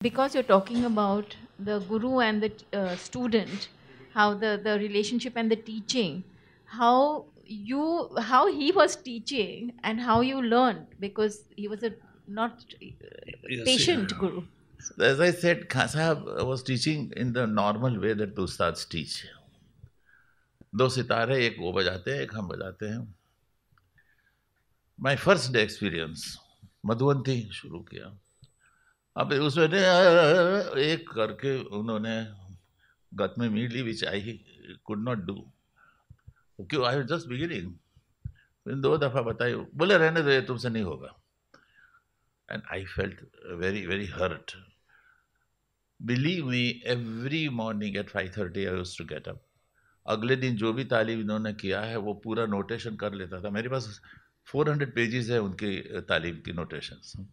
Because you're talking about the guru and the uh, student, how the, the relationship and the teaching, how you how he was teaching and how you learned because he was a not uh, yes, patient guru. As I said, Khan was teaching in the normal way that the ustads teach. दो सितारे एक वो बजाते हैं एक हम बजाते हैं my first day experience Madhuvanti शुरू किया अब उसमें एक करके उन्होंने गत में medley which I could not do क्यों आई जस्ट बिगिनिंग दो दफ़ा बताई बोले रहने दो ये तुमसे नहीं होगा and I felt very very hurt believe me every morning at five thirty I use to get up अगले दिन जो भी तालीम इन्होंने किया है वो पूरा नोटेशन कर लेता था मेरे पास फोर हंड्रेड पेजेस है उनकी तालीम की notation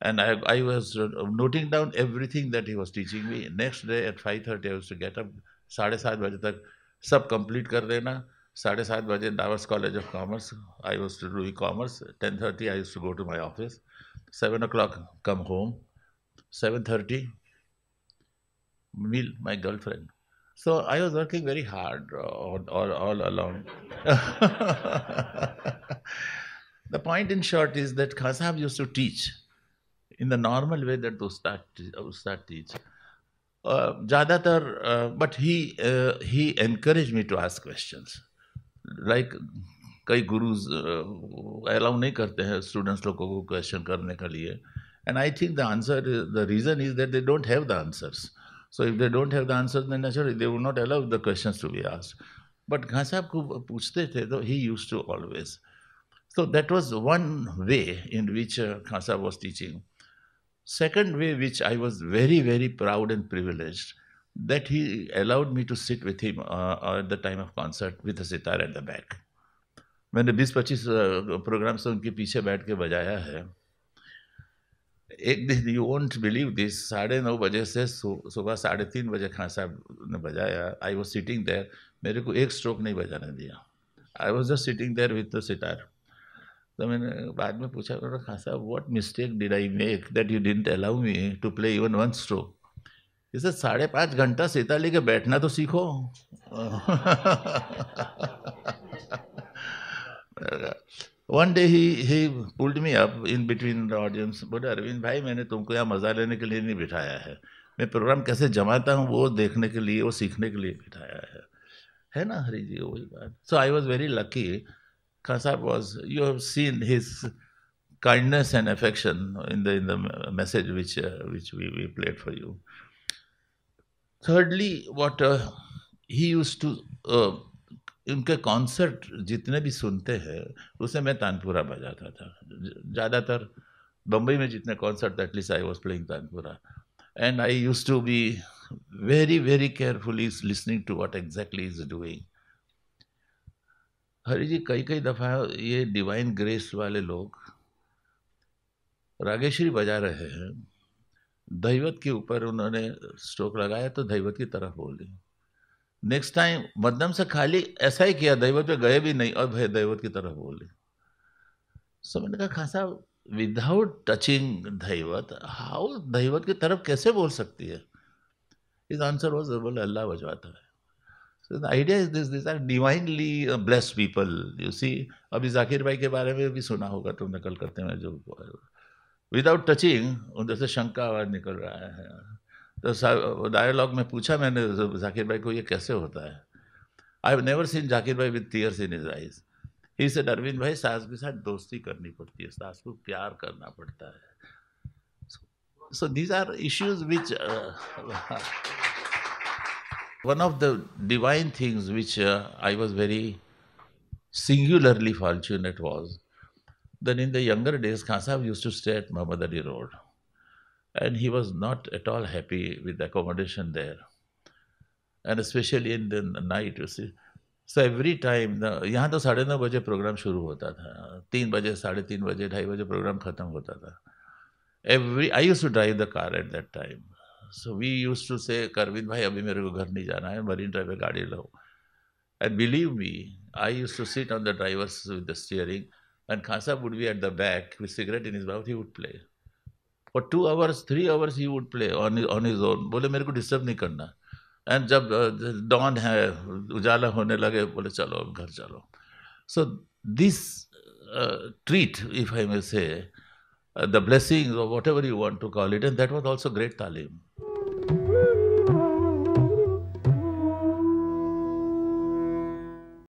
And I, I was uh, noting down everything that he was teaching me. Next day at 5.30, I used to get up, साढ़े Sub complete, तक सब कंप्लीट कर देना साढ़े सात बजे Davar's College of Commerce I was to do commerce ten thirty I to go to my office seven o'clock come home seven thirty meet my girlfriend. So I was working very hard uh, all, all, all along. the point in short is that Khazab used to teach in the normal way that those start start teach. Uh, ज़्यादातर uh, but he uh, he encouraged me to ask questions. Like कई गुरुज allow नहीं करते हैं students लोगों को question करने के लिए. And I think the answer the reason is that they don't have the answers. So if they don't have the answers, then naturally they will not allow the questions to be asked. But Ghansab ko puchte the, though he used to always. So that was one way in which Ghansab was teaching. Second way, which I was very, very proud and privileged, that he allowed me to sit with him uh, at the time of concert with a sitar at the back. मैंने 20-25 uh, programmes उनके पीछे बैठ के बजाया है एक दिन you won't believe this साढ़े नौ बजे से सुबह साढ़े तीन बजे खान साहब ने बजाया आई वॉज सिटिंग देयर मेरे को एक स्ट्रोक नहीं बजाने दिया I was just sitting there with the sitar तो मैंने बाद में पूछा करो खास हाँ साहब what mistake did I make that you didn't allow me to play even one stroke जैसे साढ़े पाँच घंटा सीता लेके बैठना तो सीखो वन डे ही ही pulled me up in between the audience बोले अरविंद भाई मैंने तुमको यहाँ मज़ा लेने के लिए नहीं बिठाया है मैं प्रोग्राम कैसे जमाता हूँ वो देखने के लिए वो सीखने के लिए बिठाया है है ना हरी जी वही बात so I was very lucky Kasab was, you have seen his kindness and affection in the, in the message which, uh, which we, we played for you. Thirdly, what uh, he used to, uh, उनके concert जितने भी सुनते हैं उसे मैं तानपुरा बजाता था ज़्यादातर बम्बई में जितने concert at least I was playing tanpura and I use to be very very carefully listening to what exactly he's doing Hari ji कई कई दफ़ा ये डिवाइन ग्रेस वाले लोग रागेश्वरी बजा रहे हैं दैवत के ऊपर उन्होंने स्ट्रोक लगाया तो दैवत की तरफ बोली नेक्स्ट टाइम मध्यम से खाली ऐसा ही किया दैवत पे गए भी नहीं और भय दैवत की तरफ बोले सो मैंने कहा खासा विदाउट टचिंग दैवत हाउ दैवत की तरफ कैसे बोल सकती है इस आंसर वो बोले अल्लाह बजवाता है so the idea is this this are divinely bless people you see अभी जाकिर भाई के बारे में भी सुना होगा नकल करते में जो विदाउट टचिंग उन से शंका आवाज़ निकल रहा है तो डायलॉग में पूछा मैंने तो जाकिर भाई को ये कैसे होता है I have never seen Zakir भाई with tears in his eyes he से अरविंद भाई सास के साथ दोस्ती करनी पड़ती है सास को प्यार करना पड़ता है so these are issues which one of the divine things which uh, I was very singularly fortunate was that in the younger days, Khan used to stay at Muhammad Road. And he was not at all happy with the accommodation there. And especially in the night, you see. So every time, यहाँ तो साढ़े नौ बजे programme शुरू होता था तीन बजे साढ़े तीन बजे ढाई बजे प्रोग्राम ख़त्म होता था every I use to drive the car at that time so we use to say Arvind भाई अभी मेरे को घर नहीं जाना है मरीन ड्राइवर गाड़ी लो and believe me I use to seat on the driver's with the steering and खासा would be at the back with cigarette in his mouth he would play for two hours three hours he would play on on his own बोले मेरे को disturb नहीं करना and जब don है उजाला होने लगे बोले चलो अब घर चलो so this treat if I may say the blessing whatever you want to call it and that was also great तालीम